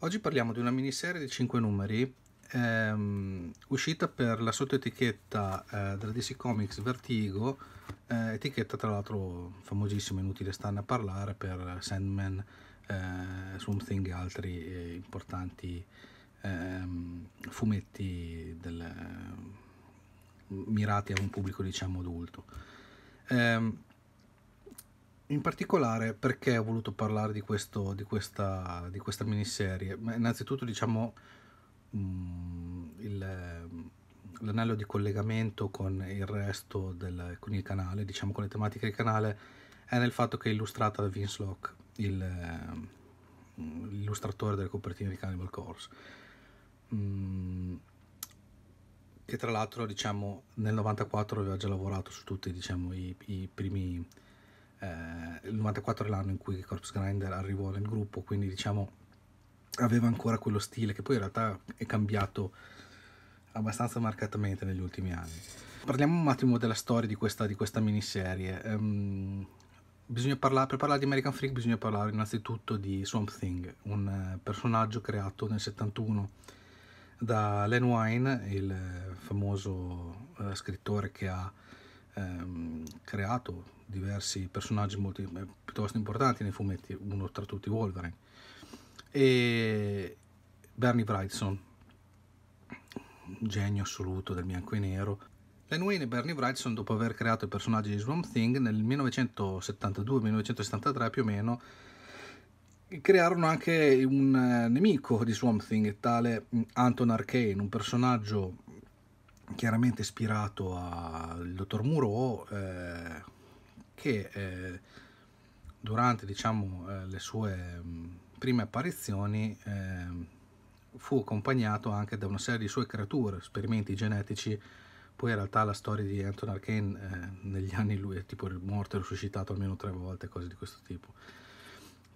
Oggi parliamo di una miniserie di 5 numeri ehm, uscita per la sottoetichetta eh, della DC Comics Vertigo, eh, etichetta tra l'altro famosissima, inutile stanno a parlare per Sandman, eh, Swamp Thing e altri eh, importanti ehm, fumetti del, mirati a un pubblico diciamo adulto. Ehm, in particolare perché ho voluto parlare di, questo, di, questa, di questa, miniserie? Beh, innanzitutto diciamo um, il, l'anello di collegamento con il resto del con il canale, diciamo con le tematiche del canale, è nel fatto che è illustrata da Vince Locke, il, um, l'illustratore delle copertine di Cannibal Corpse. Um, che tra l'altro diciamo nel 94 aveva già lavorato su tutti diciamo, i, i primi eh, il 94 è l'anno in cui Corpse Grinder arrivò nel gruppo, quindi diciamo aveva ancora quello stile che poi in realtà è cambiato abbastanza marcatamente negli ultimi anni. Parliamo un attimo della storia di questa, di questa miniserie. Um, ehm, parlare, per parlare di American Freak bisogna parlare innanzitutto di Swamp Thing, un eh, personaggio creato nel 71 da Len Wine, il eh, famoso uh, scrittore che ha ehm, creato diversi personaggi molto, eh, piuttosto importanti nei fumetti, uno tra tutti Wolverine, e Bernie Brightson, genio assoluto del bianco e nero. Len Wayne e Bernie Brightson, dopo aver creato i personaggi di Swamp Thing, nel 1972-1973 più o meno, crearono anche un eh, nemico di Swamp Thing, tale mm, Anton Arcane, un personaggio chiaramente ispirato al dottor Muro eh, che eh, durante diciamo, eh, le sue mm, prime apparizioni eh, fu accompagnato anche da una serie di sue creature, esperimenti genetici poi in realtà la storia di Anton Arkane eh, negli anni lui è tipo morto e risuscitato almeno tre volte, cose di questo tipo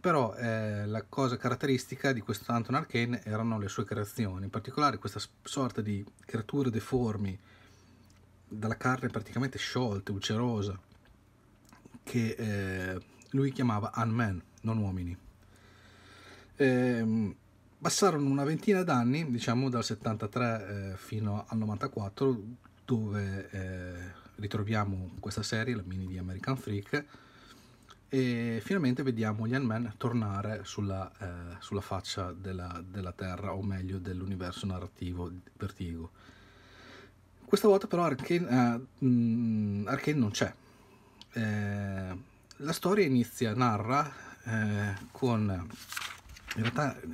però eh, la cosa caratteristica di questo Anton Arkane erano le sue creazioni, in particolare questa sorta di creature deformi dalla carne praticamente sciolta, ucerosa, che eh, lui chiamava Unmen, non uomini. Eh, passarono una ventina d'anni, diciamo dal 73 eh, fino al 94, dove eh, ritroviamo questa serie, la mini di American Freak, e finalmente vediamo gli Ant-Man tornare sulla, eh, sulla faccia della, della, Terra, o meglio dell'universo narrativo di Vertigo. Questa volta però Arkane, eh, mm, Arkane non c'è. Eh, la storia inizia, narra eh, con in realtà eh,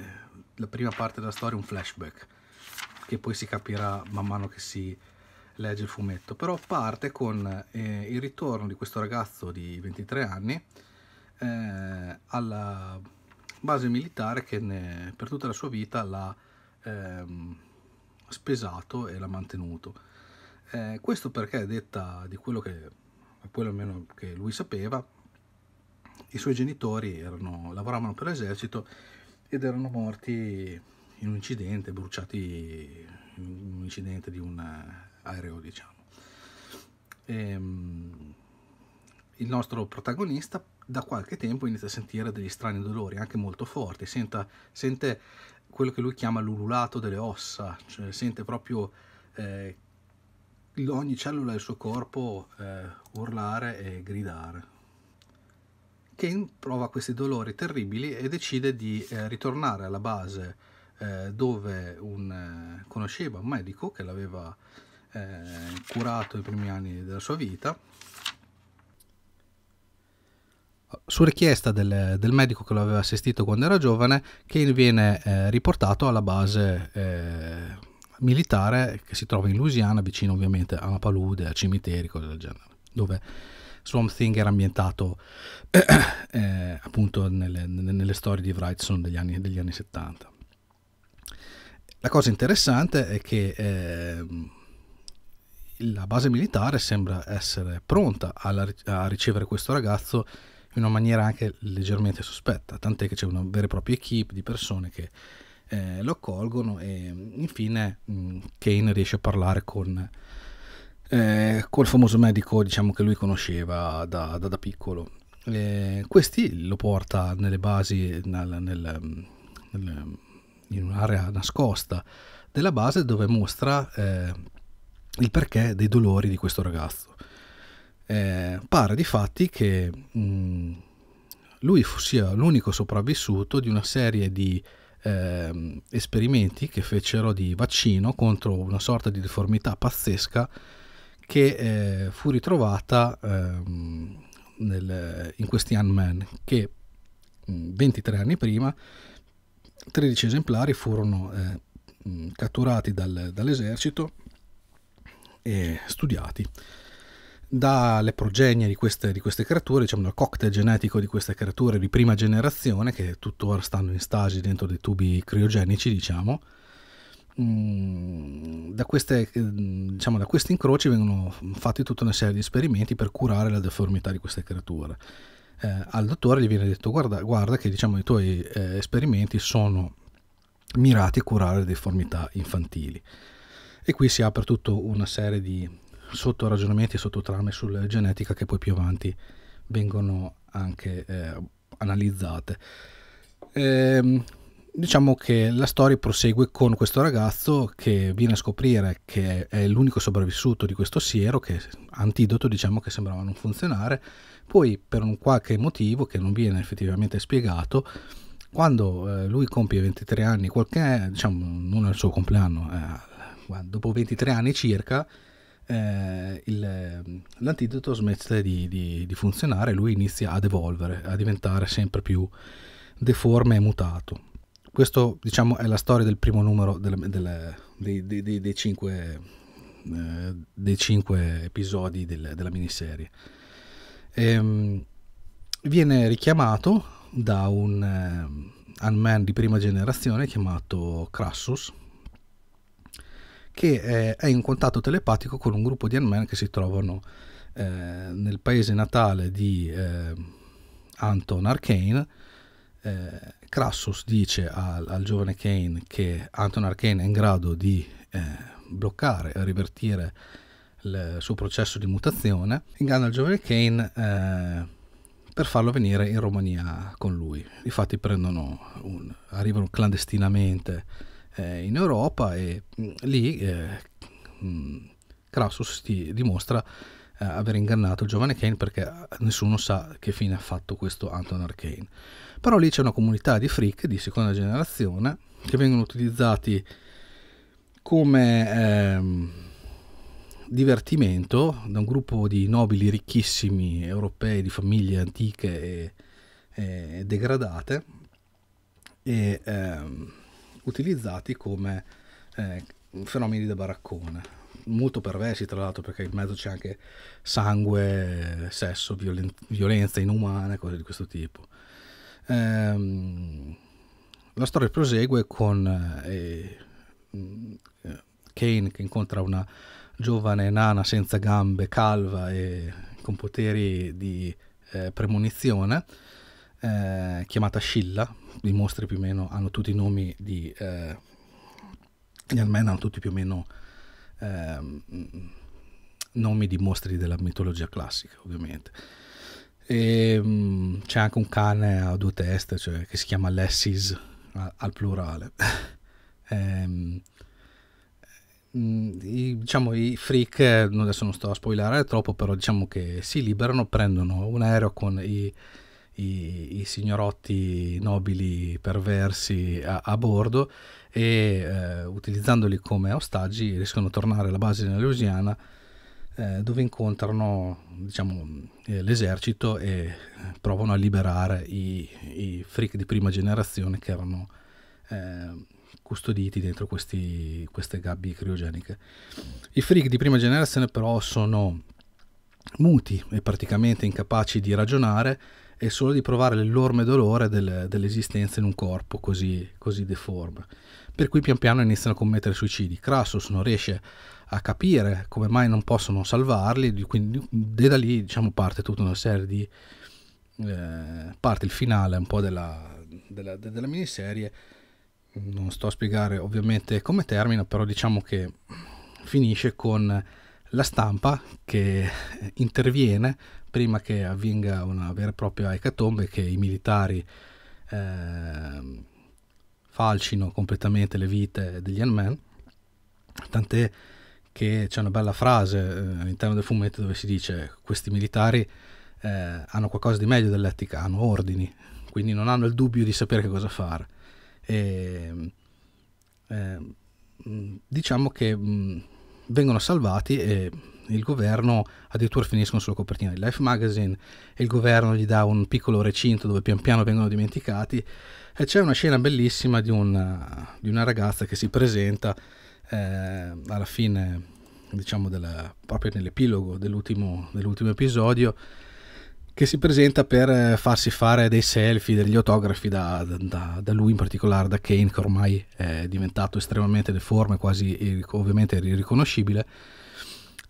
la prima parte della storia è un flashback che poi si capirà man mano che si legge il fumetto, però parte con eh, il ritorno di questo ragazzo di 23 anni eh, alla base militare che ne, per tutta la sua vita l'ha ehm, spesato e l'ha mantenuto. Eh, questo perché, detta di quello che, quello almeno che lui sapeva, i suoi genitori erano, lavoravano per l'esercito ed erano morti in un incidente, bruciati in un incidente di un aereo, diciamo. E, ehm, il nostro protagonista da qualche tempo inizia a sentire degli strani dolori, anche molto forti, Senta, sente quello che lui chiama l'ululato delle ossa, cioè sente proprio eh, ogni cellula del suo corpo eh, urlare e gridare. Kane prova questi dolori terribili e decide di eh, ritornare alla base eh, dove un, eh, conosceva un medico che l'aveva eh, curato i primi anni della sua vita su richiesta del, del, medico che lo aveva assistito quando era giovane, che viene eh, riportato alla base eh, militare che si trova in Louisiana, vicino ovviamente a una palude, a cimiteri, cose del genere, dove Swamp Thing era ambientato eh, appunto nelle, nelle, storie di Wrightson degli anni, degli anni 70. La cosa interessante è che ehm, la base militare sembra essere pronta alla, a ricevere questo ragazzo in una maniera anche leggermente sospetta, tant'è che c'è una vera e propria equip di persone che eh, lo accolgono e infine mh, mm, Kane riesce a parlare con eh, col famoso medico diciamo, che lui conosceva da, da, da piccolo. Eh, questi lo porta nelle basi, nel, nel, nel, in un'area nascosta della base dove mostra eh, il perché dei dolori di questo ragazzo. Eh, pare di fatti che mh, mm, lui sia l'unico sopravvissuto di una serie di eh, esperimenti che fecero di vaccino contro una sorta di deformità pazzesca che eh, fu ritrovata ehm, nel, in questi Unman che mh, mm, 23 anni prima 13 esemplari furono mh, eh, mm, catturati dal, dall'esercito e studiati dalle progenie di queste, di queste, creature, diciamo dal cocktail genetico di queste creature di prima generazione, che tuttora stanno in stasi dentro dei tubi criogenici, diciamo, mm, da, queste, mm, diciamo, da questi incroci vengono fatti tutta una serie di esperimenti per curare la deformità di queste creature. Eh, al dottore gli viene detto guarda, guarda che diciamo, i tuoi eh, esperimenti sono mirati a curare le deformità infantili. E qui si apre tutta una serie di sotto ragionamenti e sotto trame sulla genetica che poi più avanti vengono anche eh, analizzate. Ehm, diciamo che la storia prosegue con questo ragazzo che viene a scoprire che è l'unico sopravvissuto di questo siero, che antidoto diciamo che sembrava non funzionare, poi per un qualche motivo che non viene effettivamente spiegato, quando eh, lui compie 23 anni, qualche, diciamo non è il suo compleanno, eh, dopo 23 anni circa, eh, il, l'antidoto smette di, di, di funzionare, lui inizia ad evolvere, a diventare sempre più deforme e mutato. Questa diciamo, è la storia del primo numero delle, delle, dei, dei, dei, dei, cinque, eh, dei cinque episodi del, della miniserie. E, ehm, viene richiamato da un eh, Unman di prima generazione chiamato Crassus, che eh, è in contatto telepatico con un gruppo di Ant-Man che si trovano eh, nel paese natale di eh, Anton Arcane. Eh, Crassus dice al, al, giovane Kane che Anton Arcane è in grado di eh, bloccare, rivertire il suo processo di mutazione, inganna il giovane Kane eh, per farlo venire in Romania con lui. Infatti prendono un, arrivano clandestinamente eh, in Europa e mh, mm, lì eh, mh, mm, Crassus ti dimostra eh, aver ingannato il giovane Kane perché eh, nessuno sa che fine ha fatto questo Anton Arcane. Però lì c'è una comunità di freak di seconda generazione che vengono utilizzati come ehm, divertimento da un gruppo di nobili ricchissimi europei di famiglie antiche e, e degradate e ehm, utilizzati come eh, fenomeni da baraccone, molto perversi tra l'altro perché in mezzo c'è anche sangue, sesso, violen- violenza inumana, cose di questo tipo. Ehm, la storia prosegue con eh, eh, Kane che incontra una giovane nana senza gambe, calva e con poteri di eh, premonizione eh, chiamata Scilla, i mostri più o meno hanno tutti i nomi di... Eh, gli Almen hanno tutti più o meno ehm, nomi di mostri della mitologia classica, ovviamente. E, ehm, mh, c'è anche un cane a due teste, cioè, che si chiama Lessis al plurale. ehm, mm, i, diciamo i freak eh, adesso non sto a spoilerare troppo però diciamo che si liberano prendono un aereo con i, i, i signorotti nobili perversi a, a bordo e eh, utilizzandoli come ostaggi riescono a tornare alla base della Louisiana eh, dove incontrano diciamo, eh, l'esercito e eh, provano a liberare i, i freak di prima generazione che erano eh, custoditi dentro questi, queste gabbie criogeniche. I freak di prima generazione però sono muti e praticamente incapaci di ragionare e solo di provare l'enorme dolore del, dell'esistenza in un corpo così, così, deforme. Per cui pian piano iniziano a commettere suicidi. Crassus non riesce a capire come mai non possono salvarli, quindi e da lì diciamo, parte tutta una serie di... Eh, parte il finale un po' della, della, della miniserie. Non sto a spiegare ovviamente come termina, però diciamo che finisce con la stampa che interviene prima che avvenga una vera e propria ecatombe che i militari eh, falcino completamente le vite degli Unmen tant'è che c'è una bella frase eh, all'interno del fumetto dove si dice questi militari eh, hanno qualcosa di meglio dell'etica, hanno ordini quindi non hanno il dubbio di sapere che cosa fare e, ehm, diciamo che mh, mm, vengono salvati e il governo addirittura finiscono sulla copertina di Life Magazine e il governo gli dà un piccolo recinto dove pian piano vengono dimenticati e c'è una scena bellissima di una, di una ragazza che si presenta eh, alla fine diciamo della, proprio nell'epilogo dell'ultimo, dell'ultimo episodio che si presenta per eh, farsi fare dei selfie, degli autografi da, da, da lui in particolare, da Kane che ormai è diventato estremamente deforme, quasi ovviamente irriconoscibile.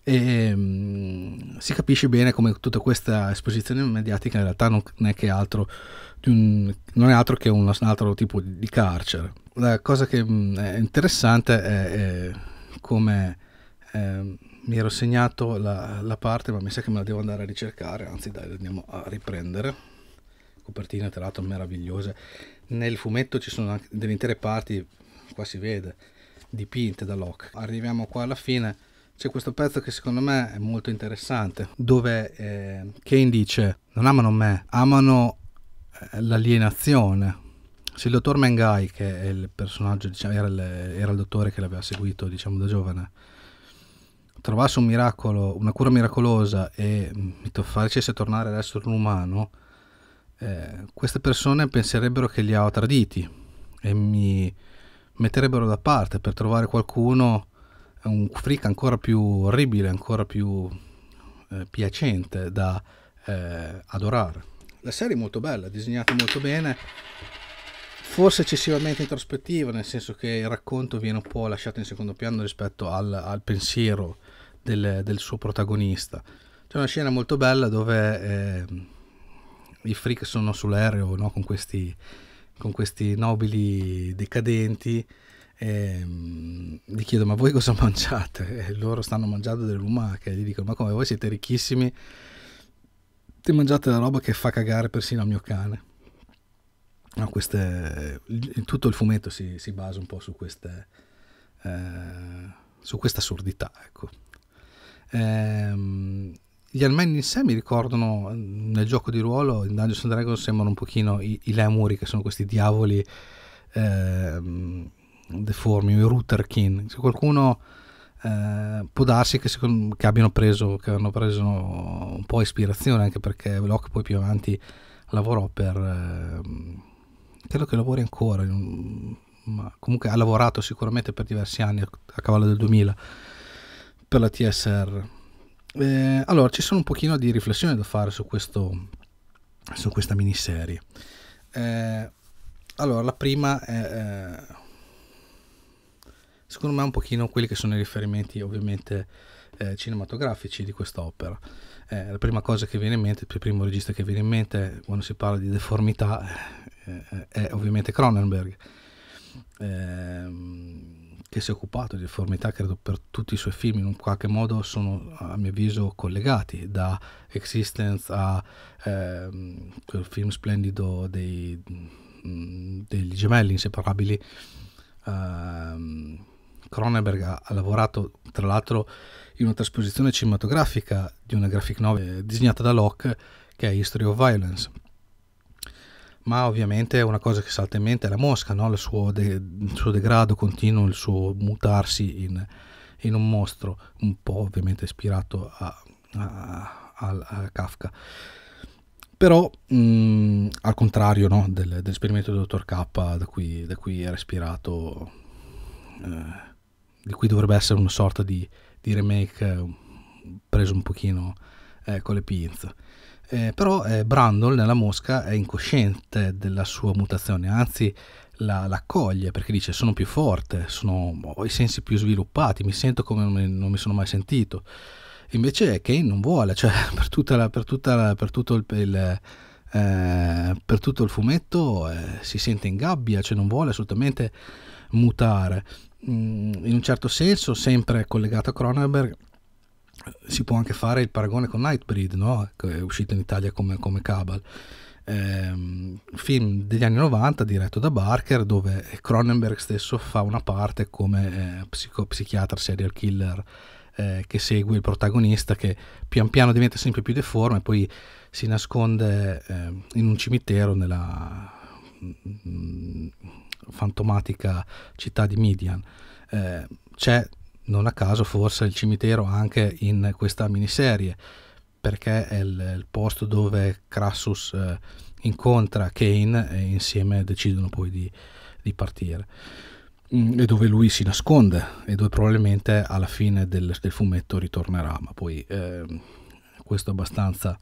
E, um, si capisce bene come tutta questa esposizione mediatica in realtà non è, che altro, un, non è altro che un, un altro tipo di carcere. La cosa che um, è interessante è, è come... È, ehm, mi ero segnato la, la, parte ma mi sa che me la devo andare a ricercare anzi dai andiamo a riprendere copertine tra l'altro meravigliose nel fumetto ci sono anche delle intere parti qua si vede dipinte da Locke arriviamo qua alla fine c'è questo pezzo che secondo me è molto interessante dove eh, Kane dice non amano me amano eh, l'alienazione se il dottor Mengai che è il personaggio diciamo, era, il, era il dottore che l'aveva seguito diciamo da giovane trovasse un miracolo, una cura miracolosa e mh, mm, facesse tornare ad essere un umano, eh, queste persone penserebbero che li ho traditi e mi metterebbero da parte per trovare qualcuno, un freak ancora più orribile, ancora più eh, piacente da eh, adorare. La serie è molto bella, disegnata molto bene, forse eccessivamente introspettiva, nel senso che il racconto viene un po' lasciato in secondo piano rispetto al, al pensiero del, del suo protagonista. C'è una scena molto bella dove eh, i freak sono sull'aereo no? con, questi, con questi nobili decadenti e ehm, gli chiedo ma voi cosa mangiate? E loro stanno mangiando delle lumache e gli dicono ma come voi siete ricchissimi e mangiate la roba che fa cagare persino al mio cane. No, queste, tutto il fumetto si, si, basa un po' su queste... Eh, su questa assurdità, ecco. Ehm, gli armeni in sé mi ricordano nel gioco di ruolo in Dungeons and Dragons sembrano un pochino i, i lemuri che sono questi diavoli ehm, deformi i Rutherkin. se qualcuno eh, può darsi che, secondo, che abbiano preso che hanno preso un po' ispirazione anche perché Locke poi più avanti lavorò per ehm, credo che lavori ancora ma comunque ha lavorato sicuramente per diversi anni a cavallo del 2000 per la TSR. Eh, allora, ci sono un pochino di riflessione da fare su, questo, su questa miniserie. Eh, allora, la prima è, eh, secondo me, un pochino quelli che sono i riferimenti, ovviamente, eh, cinematografici di quest'opera. Eh, la prima cosa che viene in mente, il primo regista che viene in mente quando si parla di deformità eh, eh, è ovviamente Cronenberg. Eh, che si è occupato di deformità, credo per tutti i suoi film in un qualche modo sono a mio avviso collegati, da Existence a ehm, quel film splendido dei, mm, degli gemelli inseparabili. Ehm, Cronenberg ha, ha lavorato tra l'altro in una trasposizione cinematografica di una graphic novel disegnata da Locke che è History of Violence ma ovviamente una cosa che salta in mente è la mosca, no? il, suo de- il, suo degrado continuo, il suo mutarsi in, in un mostro, un po' ovviamente ispirato a, a, a, a Kafka. Però mh, al contrario no? del, dell'esperimento del dottor K, da cui, da cui era ispirato, eh, di cui dovrebbe essere una sorta di, di remake eh, preso un pochino eh, con le pinze. Eh, però eh, Brandol nella mosca è incosciente della sua mutazione, anzi la, la perché dice sono più forte, sono, ho i sensi più sviluppati, mi sento come non mi, non mi sono mai sentito. Invece Kane non vuole, cioè per, tutta la, per, tutta la, per tutto il, il eh, per tutto il fumetto eh, si sente in gabbia, cioè non vuole assolutamente mutare. Mm, in un certo senso, sempre collegato a Cronenberg, si può anche fare il paragone con Nightbreed, no? che è uscito in Italia come, come Cabal. Ehm, film degli anni 90 diretto da Barker dove Cronenberg stesso fa una parte come eh, psico, psichiatra serial killer eh, che segue il protagonista che pian piano diventa sempre più deforme e poi si nasconde eh, in un cimitero nella mh, mm, mm, fantomatica città di Midian. Eh, c'è non a caso forse il cimitero anche in questa miniserie, perché è il, il posto dove Crassus eh, incontra Kane e insieme decidono poi di, di partire mm, e dove lui si nasconde e dove probabilmente alla fine del, del fumetto ritornerà, ma poi eh, questo è abbastanza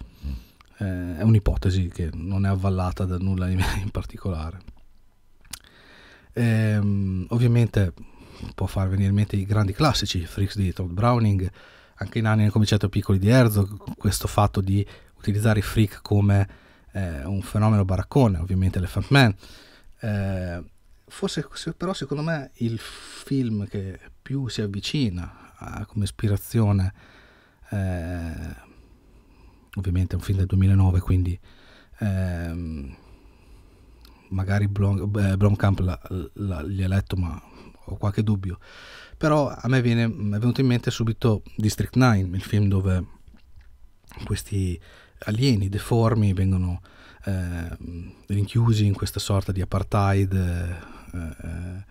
eh, è un'ipotesi che non è avvallata da nulla in, particolare. E, ehm, ovviamente può far venire in mente i grandi classici, Freaks di Todd Browning, anche in Anni cominciato piccoli di Herzog, questo fatto di utilizzare i freak come eh, un fenomeno baraccone, ovviamente Elephant Man. Eh, forse però secondo me il film che più si avvicina a, come ispirazione, eh, ovviamente è un film del 2009, quindi ehm, magari eh, Blomkamp l'ha, l'ha, l'ha letto ma ho qualche dubbio. Però a me viene, è venuto in mente subito District 9, il film dove questi alieni deformi vengono eh, rinchiusi in questa sorta di apartheid eh, eh,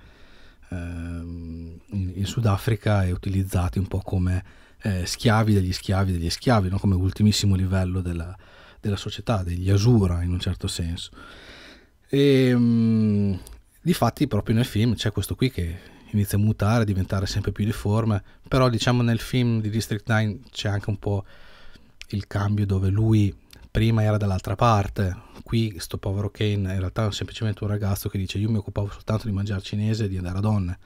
ehm, in, in Sudafrica e utilizzati un po' come eh, schiavi degli schiavi degli schiavi, no? come ultimissimo livello della, della società, degli Asura in un certo senso. E, ehm, Difatti proprio nel film c'è questo qui che inizia a mutare, a diventare sempre più deforme, però diciamo nel film di District 9 c'è anche un po' il cambio dove lui prima era dall'altra parte, qui sto povero Kane in realtà è semplicemente un ragazzo che dice io mi occupavo soltanto di mangiare cinese e di andare a donne,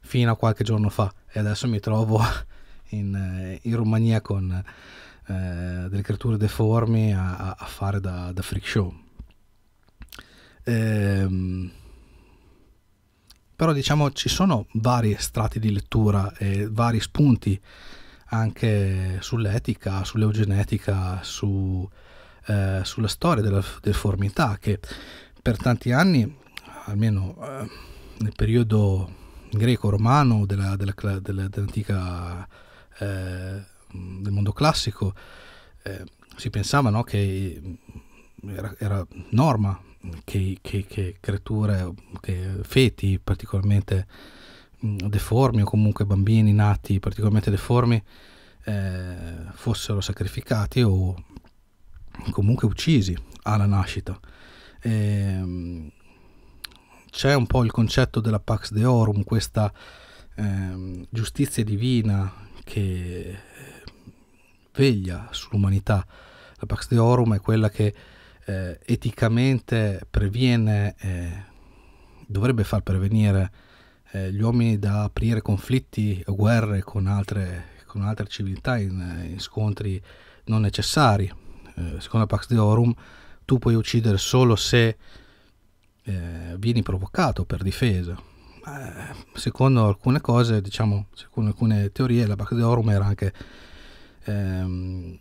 fino a qualche giorno fa e adesso mi trovo in, eh, in Romania con eh, delle creature deformi a, a fare da, da freak show. Ehm, però diciamo ci sono vari strati di lettura e vari spunti anche sull'etica, sull'eugenetica, su, eh, sulla storia della deformità che per tanti anni, almeno eh, nel periodo greco-romano della, della, della, dell'antica eh, del mondo classico, eh, si pensava no, che era, era norma che, che, che creature, che feti particolarmente mm, deformi o comunque bambini nati particolarmente deformi eh, fossero sacrificati o comunque uccisi alla nascita. E, ehm, c'è un po' il concetto della Pax Deorum, questa eh, giustizia divina che eh, veglia sull'umanità. La Pax Deorum è quella che eh, eticamente previene, eh, dovrebbe far prevenire eh, gli uomini da aprire conflitti o guerre con altre, con altre civiltà in, eh, in, scontri non necessari. Eh, secondo la Pax Deorum tu puoi uccidere solo se eh, vieni provocato per difesa. secondo alcune cose, diciamo, secondo alcune teorie, la Pax Deorum era anche... Ehm,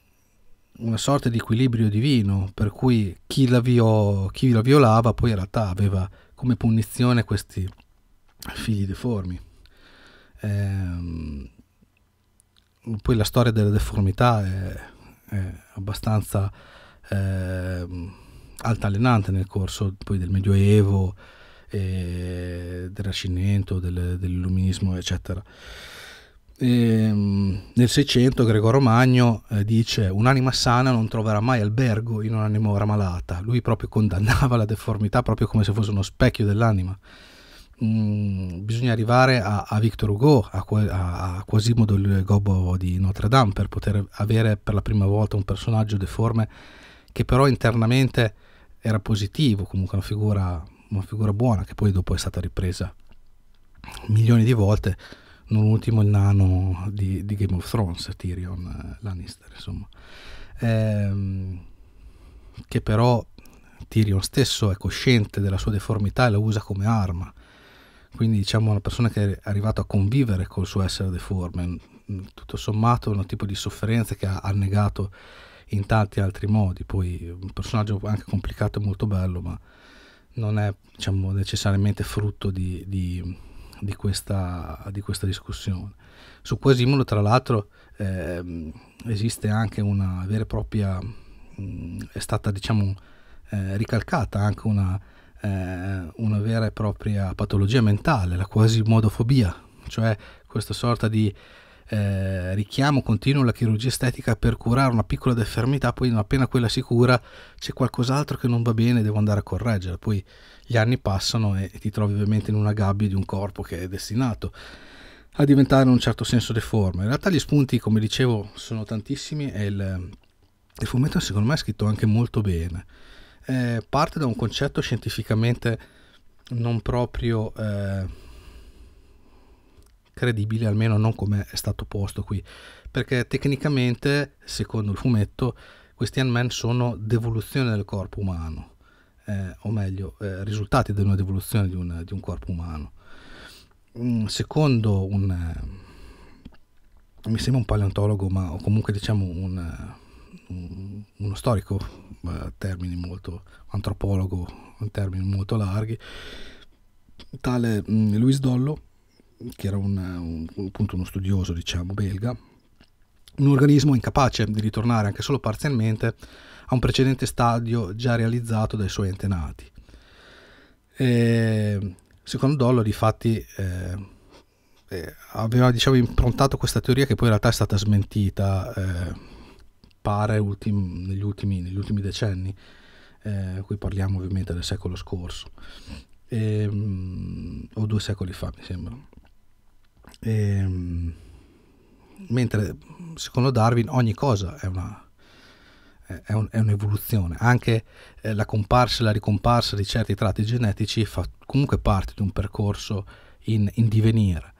una sorta di equilibrio divino, per cui chi la, violava, chi la violava poi in realtà aveva come punizione questi figli deformi. Ehm, poi la storia della deformità è, è abbastanza eh, altalenante nel corso del Medioevo, e del Rinascimento, del, dell'Illuminismo, eccetera. Ehm, nel 600 Gregorio Magno eh, dice un'anima sana non troverà mai albergo in un'anima ora malata lui proprio condannava la deformità proprio come se fosse uno specchio dell'anima mm, bisogna arrivare a, a Victor Hugo a, a, a Quasimodo il gobbo di Notre Dame per poter avere per la prima volta un personaggio deforme che però internamente era positivo comunque una figura, una figura buona che poi dopo è stata ripresa milioni di volte non ultimo il nano di, di Game of Thrones, Tyrion eh, Lannister, insomma. Ehm, che però Tyrion stesso è cosciente della sua deformità e la usa come arma. Quindi diciamo una persona che è arrivata a convivere col suo essere deforme, tutto sommato un tipo di sofferenza che ha annegato in tanti altri modi. Poi un personaggio anche complicato e molto bello, ma non è diciamo, necessariamente frutto di, di di questa, di questa discussione. Su Quasimodo, tra l'altro, eh, esiste anche una vera e propria, mh, mm, è stata diciamo eh, ricalcata anche una, eh, una, vera e propria patologia mentale, la quasimodofobia, cioè questa sorta di eh, richiamo continuo la chirurgia estetica per curare una piccola deformità, poi appena quella si cura c'è qualcos'altro che non va bene, e devo andare a correggere, poi gli anni passano e, e ti trovi ovviamente in una gabbia di un corpo che è destinato a diventare in un certo senso deforme. In realtà gli spunti, come dicevo, sono tantissimi e il, il fumetto secondo me è scritto anche molto bene. Eh, parte da un concetto scientificamente non proprio... Eh, credibile, almeno non come è stato posto qui, perché tecnicamente, secondo il fumetto, questi Ant-Man sono devoluzione del corpo umano, eh, o meglio, eh, risultati di una devoluzione di un, di un corpo umano. Mm, secondo un... Eh, mi sembra un paleontologo, ma o comunque diciamo un, un, eh, uno storico, eh, termini molto antropologo, termini molto larghi, tale mm, Luis Dollo, che era una, un, appunto uno studioso diciamo, belga, un organismo incapace di ritornare anche solo parzialmente a un precedente stadio già realizzato dai suoi antenati. E, secondo Dollo, difatti, eh, eh, aveva diciamo, improntato questa teoria che poi in realtà è stata smentita, eh, pare, ultim, negli, ultimi, negli, ultimi, decenni, eh, qui parliamo ovviamente del secolo scorso, ehm, o due secoli fa mi sembra. E, ehm, mentre secondo Darwin ogni cosa è una è, un'evoluzione. Anche eh, la comparsa e la ricomparsa di certi tratti genetici fa comunque parte di un percorso in, in divenire.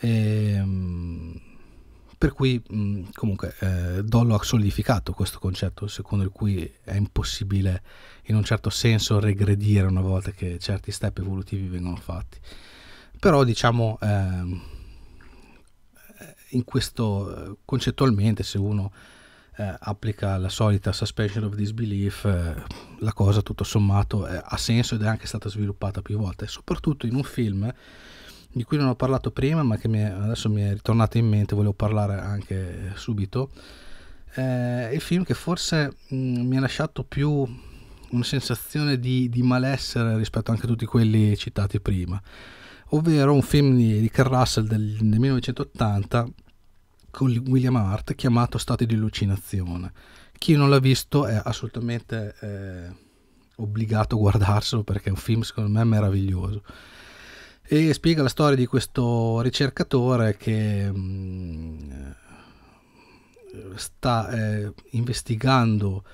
E, ehm, per cui mm, comunque eh, Dollo ha solidificato questo concetto secondo il cui è impossibile in un certo senso regredire una volta che certi step evolutivi vengono fatti. Però diciamo... Eh, in questo eh, concettualmente se uno eh, applica la solita suspension of disbelief, eh, la cosa tutto sommato eh, ha senso ed è anche stata sviluppata più volte, soprattutto in un film di cui non ho parlato prima ma che mi è, adesso mi è ritornato in mente, volevo parlare anche subito, eh, il film che forse mh, mm, mi ha lasciato più una sensazione di, di malessere rispetto anche a tutti quelli citati prima ovvero un film di Ken Russell del, del 1980 con William Hart chiamato Stato di allucinazione. Chi non l'ha visto è assolutamente eh, obbligato a guardarselo perché è un film secondo me meraviglioso. E spiega la storia di questo ricercatore che mh, mm, eh, sta eh, investigando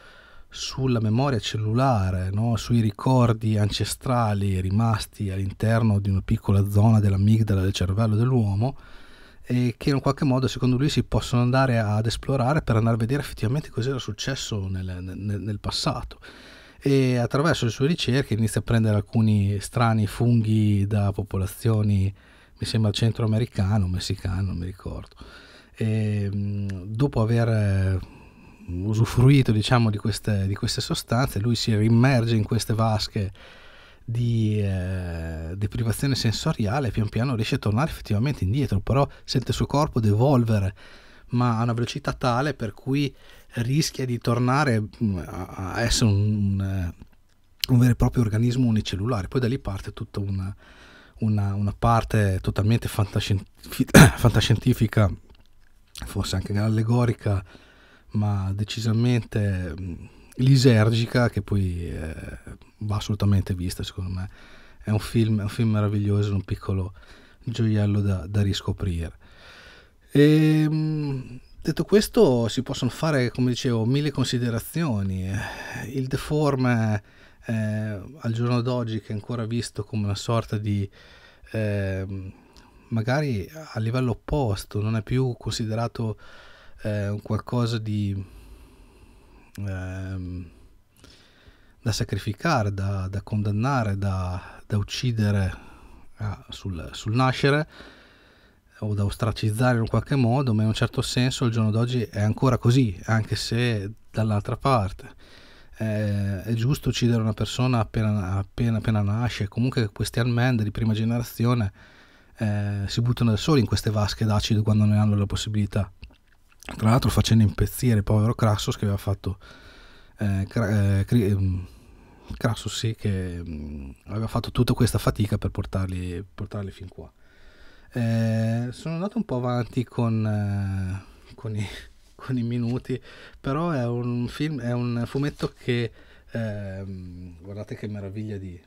sulla memoria cellulare, no? sui ricordi ancestrali rimasti all'interno di una piccola zona dell'amigdala del cervello dell'uomo e che in qualche modo secondo lui si possono andare ad esplorare per andare a vedere effettivamente cosa era successo nel, nel, nel passato e attraverso le sue ricerche inizia a prendere alcuni strani funghi da popolazioni mi sembra centroamericano, messicano, non mi ricordo e dopo aver usufruito diciamo, di, queste, di queste sostanze, lui si rimerge in queste vasche di eh, deprivazione sensoriale, e pian piano riesce a tornare effettivamente indietro, però sente il suo corpo devolvere, ma a una velocità tale per cui rischia di tornare mm, a, essere un, un, eh, un, vero e proprio organismo unicellulare. Poi da lì parte tutta una, una, una parte totalmente fantascientifica, forse anche allegorica, ma decisamente mm, lisergica che poi eh, va assolutamente vista secondo me. È un film, è un film meraviglioso, un piccolo gioiello da, da riscoprire. E, ehm, detto questo si possono fare, come dicevo, mille considerazioni. Eh, il deforme eh, al giorno d'oggi che è ancora visto come una sorta di... Eh, magari a livello opposto, non è più considerato eh, qualcosa di ehm, da sacrificare, da, da condannare, da, da uccidere ah, sul, sul, nascere o da ostracizzare in qualche modo, ma in un certo senso il giorno d'oggi è ancora così, anche se dall'altra parte. Eh, è giusto uccidere una persona appena, appena, appena nasce, comunque questi almendri di prima generazione eh, si buttano da soli in queste vasche d'acido quando ne hanno la possibilità tra l'altro facendo impazzire il povero Crassus che aveva fatto eh, cra eh, mm, Crassus sì che mh, mm, aveva fatto tutta questa fatica per portarli, portarli fin qua eh, sono andato un po' avanti con, eh, con, i, con, i, minuti però è un film è un fumetto che ehm, guardate che meraviglia di,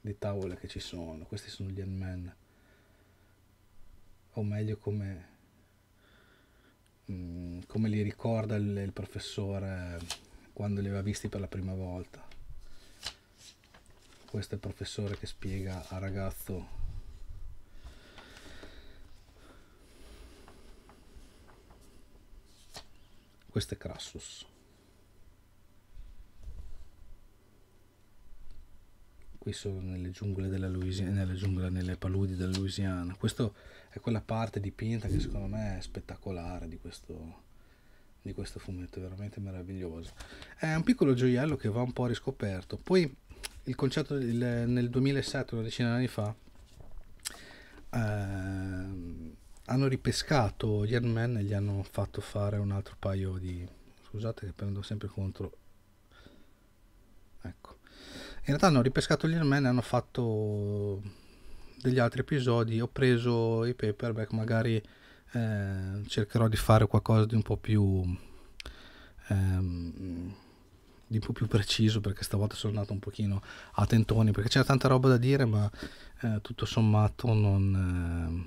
di, tavole che ci sono questi sono gli Ant-Man o meglio come Mm, come li ricorda il, il professore quando li aveva visti per la prima volta. Questo è il professore che spiega al ragazzo questo è Crassus. qui sono nelle giungle della Louisiana, nelle, giungle, nelle paludi della Louisiana. Questa è quella parte dipinta che secondo me è spettacolare di questo, di questo fumetto, è veramente meraviglioso. È un piccolo gioiello che va un po' riscoperto. Poi il concetto il, nel 2007, una decina di anni fa, eh, hanno ripescato gli Iron e gli hanno fatto fare un altro paio di... Scusate che prendo sempre contro... Ecco in realtà hanno ripescato gli Airmen e hanno fatto degli altri episodi. Ho preso i paperback, magari eh, cercherò di fare qualcosa di un po' più. Ehm, di un po' più preciso perché stavolta sono andato un pochino a tentoni perché c'era tanta roba da dire ma eh, tutto sommato non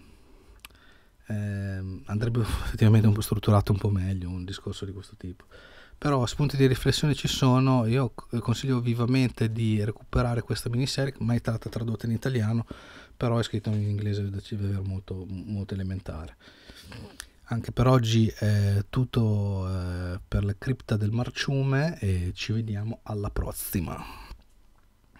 eh, andrebbe effettivamente un po' strutturato un po' meglio un discorso di questo tipo però spunti di riflessione ci sono, io consiglio vivamente di recuperare questa miniserie, mai stata tradotta in italiano, però è scritta in inglese, vedete, è molto, molto elementare. Anche per oggi è tutto eh, per la cripta del marciume e ci vediamo alla prossima.